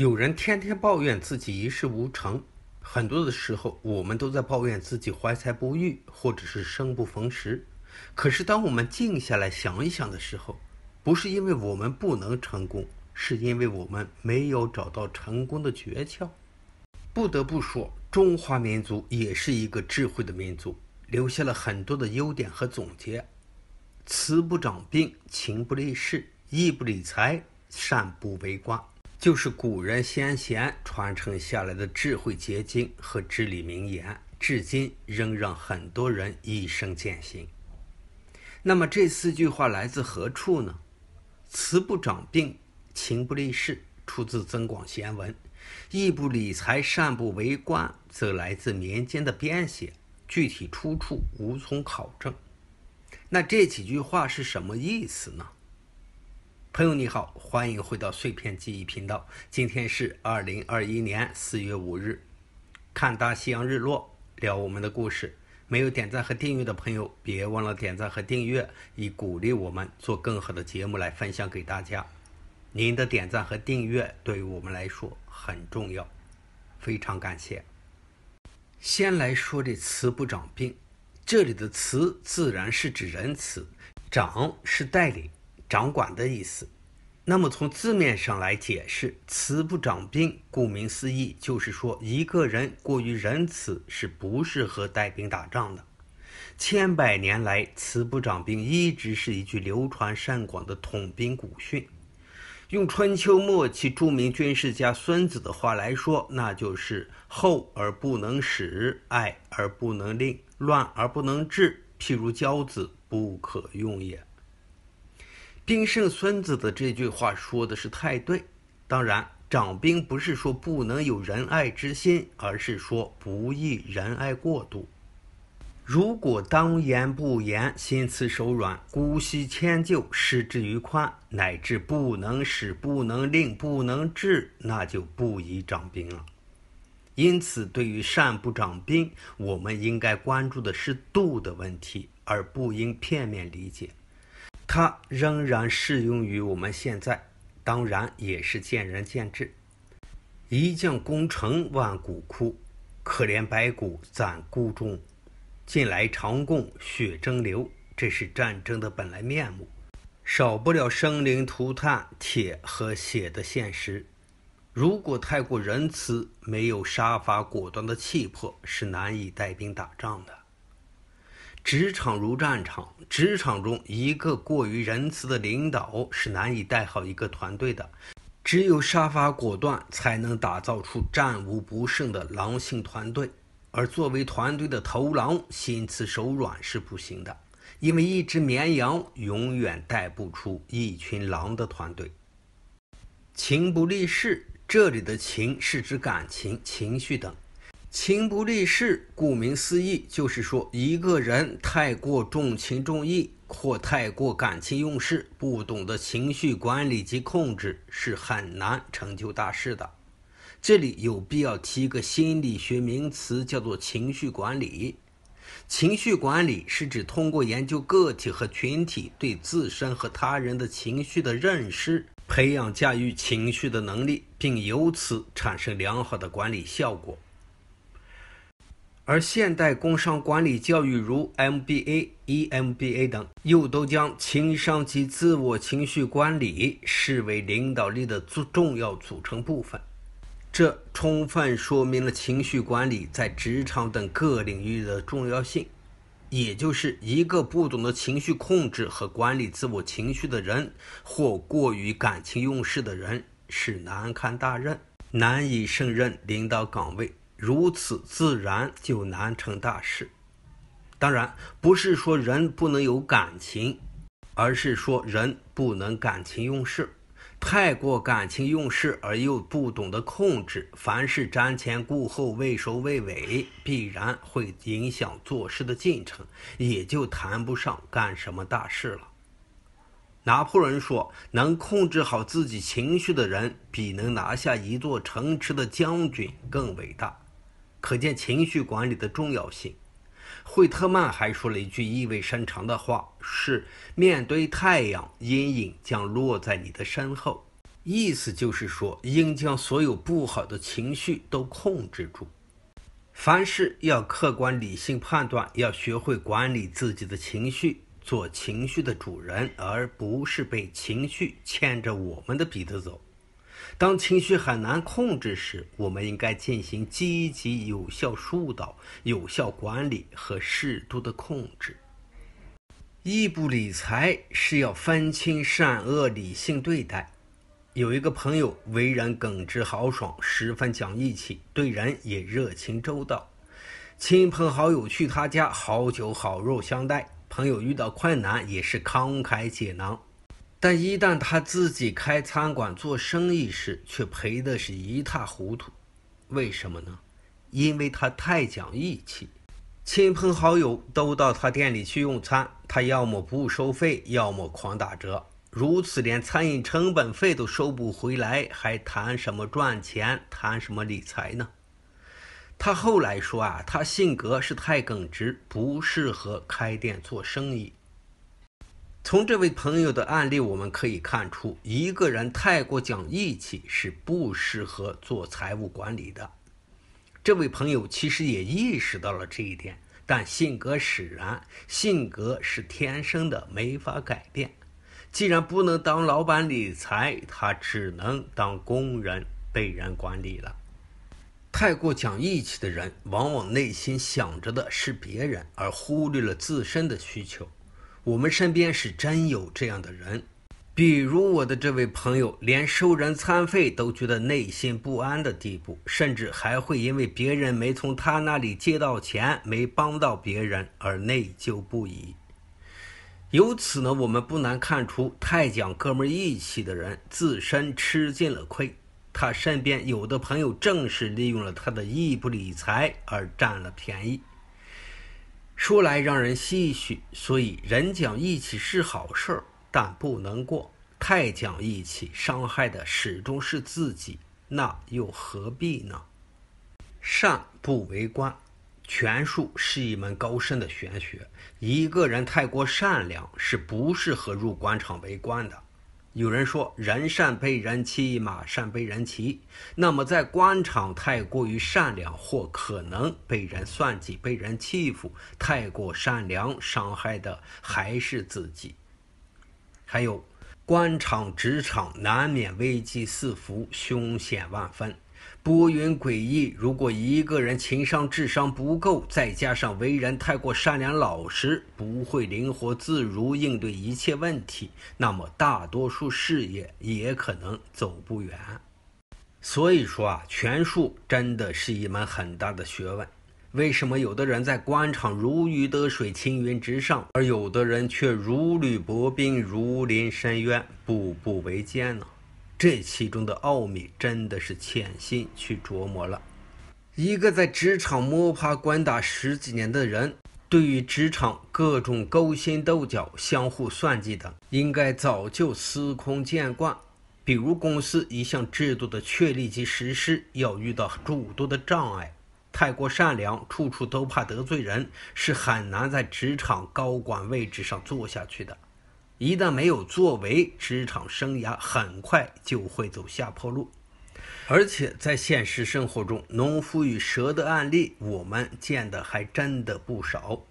有人天天抱怨自己一事无成，很多的时候我们都在抱怨自己怀才不遇，或者是生不逢时。可是当我们静下来想一想的时候，不是因为我们不能成功，是因为我们没有找到成功的诀窍。不得不说，中华民族也是一个智慧的民族，留下了很多的优点和总结：慈不掌兵，情不立事，义不理财，善不为官。就是古人先贤传承下来的智慧结晶和至理名言，至今仍让很多人一生践行。那么，这四句话来自何处呢？“慈不长病，情不立事”出自《增广贤文》；“义不理财，善不为官”则来自民间的编写，具体出处无从考证。那这几句话是什么意思呢？朋友你好，欢迎回到碎片记忆频道。今天是二零二一年四月五日，看大西洋日落，聊我们的故事。没有点赞和订阅的朋友，别忘了点赞和订阅，以鼓励我们做更好的节目来分享给大家。您的点赞和订阅对于我们来说很重要，非常感谢。先来说这“慈不长病”，这里的“慈”自然是指仁慈，“长”是带领。掌管的意思。那么从字面上来解释，“慈不掌兵”，顾名思义，就是说一个人过于仁慈是不适合带兵打仗的。千百年来，“慈不掌兵”一直是一句流传甚广的统兵古训。用春秋末期著名军事家孙子的话来说，那就是“厚而不能使，爱而不能令，乱而不能治，譬如骄子，不可用也。”丁胜孙子的这句话说的是太对，当然，长兵不是说不能有仁爱之心，而是说不宜仁爱过度。如果当言不言，心慈手软，姑息迁就，失之于宽，乃至不能使、不能令、不能治，那就不宜长兵了。因此，对于善不长兵，我们应该关注的是度的问题，而不应片面理解。它仍然适用于我们现在，当然也是见仁见智。“一将功成万骨枯，可怜白骨攒孤冢，近来长共血争流。”这是战争的本来面目，少不了生灵涂炭、铁和血的现实。如果太过仁慈，没有杀伐果断的气魄，是难以带兵打仗的。职场如战场，职场中一个过于仁慈的领导是难以带好一个团队的。只有杀伐果断，才能打造出战无不胜的狼性团队。而作为团队的头狼，心慈手软是不行的，因为一只绵羊永远带不出一群狼的团队。情不立事，这里的“情”是指感情、情绪等。情不立事，顾名思义，就是说一个人太过重情重义或太过感情用事，不懂得情绪管理及控制，是很难成就大事的。这里有必要提一个心理学名词，叫做情绪管理。情绪管理是指通过研究个体和群体对自身和他人的情绪的认识，培养驾驭情绪的能力，并由此产生良好的管理效果。而现代工商管理教育，如 MBA、EMBA 等，又都将情商及自我情绪管理视为领导力的重重要组成部分。这充分说明了情绪管理在职场等各领域的重要性。也就是，一个不懂得情绪控制和管理自我情绪的人，或过于感情用事的人，是难堪大任，难以胜任领导岗位。如此自然就难成大事。当然，不是说人不能有感情，而是说人不能感情用事。太过感情用事而又不懂得控制，凡事瞻前顾后、畏首畏尾，必然会影响做事的进程，也就谈不上干什么大事了。拿破仑说：“能控制好自己情绪的人，比能拿下一座城池的将军更伟大。”可见情绪管理的重要性。惠特曼还说了一句意味深长的话：“是面对太阳，阴影将落在你的身后。”意思就是说，应将所有不好的情绪都控制住。凡事要客观理性判断，要学会管理自己的情绪，做情绪的主人，而不是被情绪牵着我们的鼻子走。当情绪很难控制时，我们应该进行积极、有效疏导、有效管理和适度的控制。一不理财是要分清善恶，理性对待。有一个朋友为人耿直豪爽，十分讲义气，对人也热情周到。亲朋好友去他家，好酒好肉相待；朋友遇到困难，也是慷慨解囊。但一旦他自己开餐馆做生意时，却赔的是一塌糊涂，为什么呢？因为他太讲义气，亲朋好友都到他店里去用餐，他要么不收费，要么狂打折，如此连餐饮成本费都收不回来，还谈什么赚钱，谈什么理财呢？他后来说啊，他性格是太耿直，不适合开店做生意。从这位朋友的案例，我们可以看出，一个人太过讲义气是不适合做财务管理的。这位朋友其实也意识到了这一点，但性格使然，性格是天生的，没法改变。既然不能当老板理财，他只能当工人被人管理了。太过讲义气的人，往往内心想着的是别人，而忽略了自身的需求。我们身边是真有这样的人，比如我的这位朋友，连收人餐费都觉得内心不安的地步，甚至还会因为别人没从他那里借到钱、没帮到别人而内疚不已。由此呢，我们不难看出，太讲哥们义气的人自身吃尽了亏，他身边有的朋友正是利用了他的义不理财而占了便宜。说来让人唏嘘，所以人讲义气是好事儿，但不能过。太讲义气，伤害的始终是自己，那又何必呢？善不为官，权术是一门高深的玄学。一个人太过善良，是不适合入官场为官的。有人说“人善被人欺，马善被人骑。”那么，在官场太过于善良，或可能被人算计、被人欺负；太过善良，伤害的还是自己。还有，官场、职场难免危机四伏，凶险万分。波云诡异。如果一个人情商、智商不够，再加上为人太过善良、老实，不会灵活自如应对一切问题，那么大多数事业也可能走不远。所以说啊，权术真的是一门很大的学问。为什么有的人在官场如鱼得水、青云直上，而有的人却如履薄冰、如临深渊、步步维艰呢？这其中的奥秘真的是潜心去琢磨了。一个在职场摸爬滚打十几年的人，对于职场各种勾心斗角、相互算计等，应该早就司空见惯。比如，公司一项制度的确立及实施，要遇到诸多的障碍。太过善良，处处都怕得罪人，是很难在职场高管位置上坐下去的。一旦没有作为，职场生涯很快就会走下坡路。而且在现实生活中，农夫与蛇的案例我们见的还真的不少。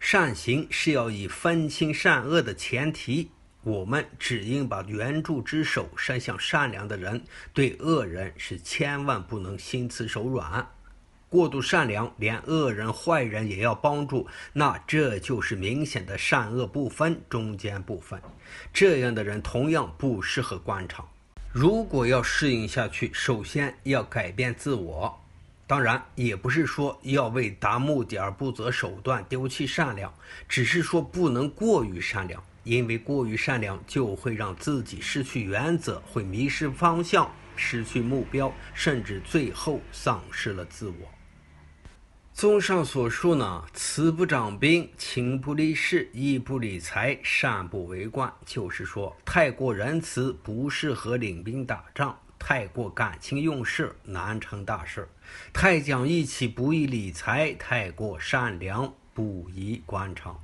善行是要以分清善恶的前提，我们只应把援助之手伸向善良的人，对恶人是千万不能心慈手软。过度善良，连恶人、坏人也要帮助，那这就是明显的善恶不分、中间不分。这样的人同样不适合官场。如果要适应下去，首先要改变自我。当然，也不是说要为达目的而不择手段、丢弃善良，只是说不能过于善良，因为过于善良就会让自己失去原则，会迷失方向、失去目标，甚至最后丧失了自我。综上所述呢，慈不掌兵，情不立事，义不理财，善不为官。就是说，太过仁慈不适合领兵打仗，太过感情用事难成大事，太讲义气不宜理财，太过善良不宜官场。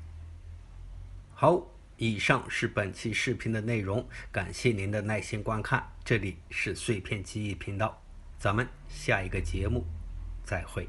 好，以上是本期视频的内容，感谢您的耐心观看。这里是碎片记忆频道，咱们下一个节目再会。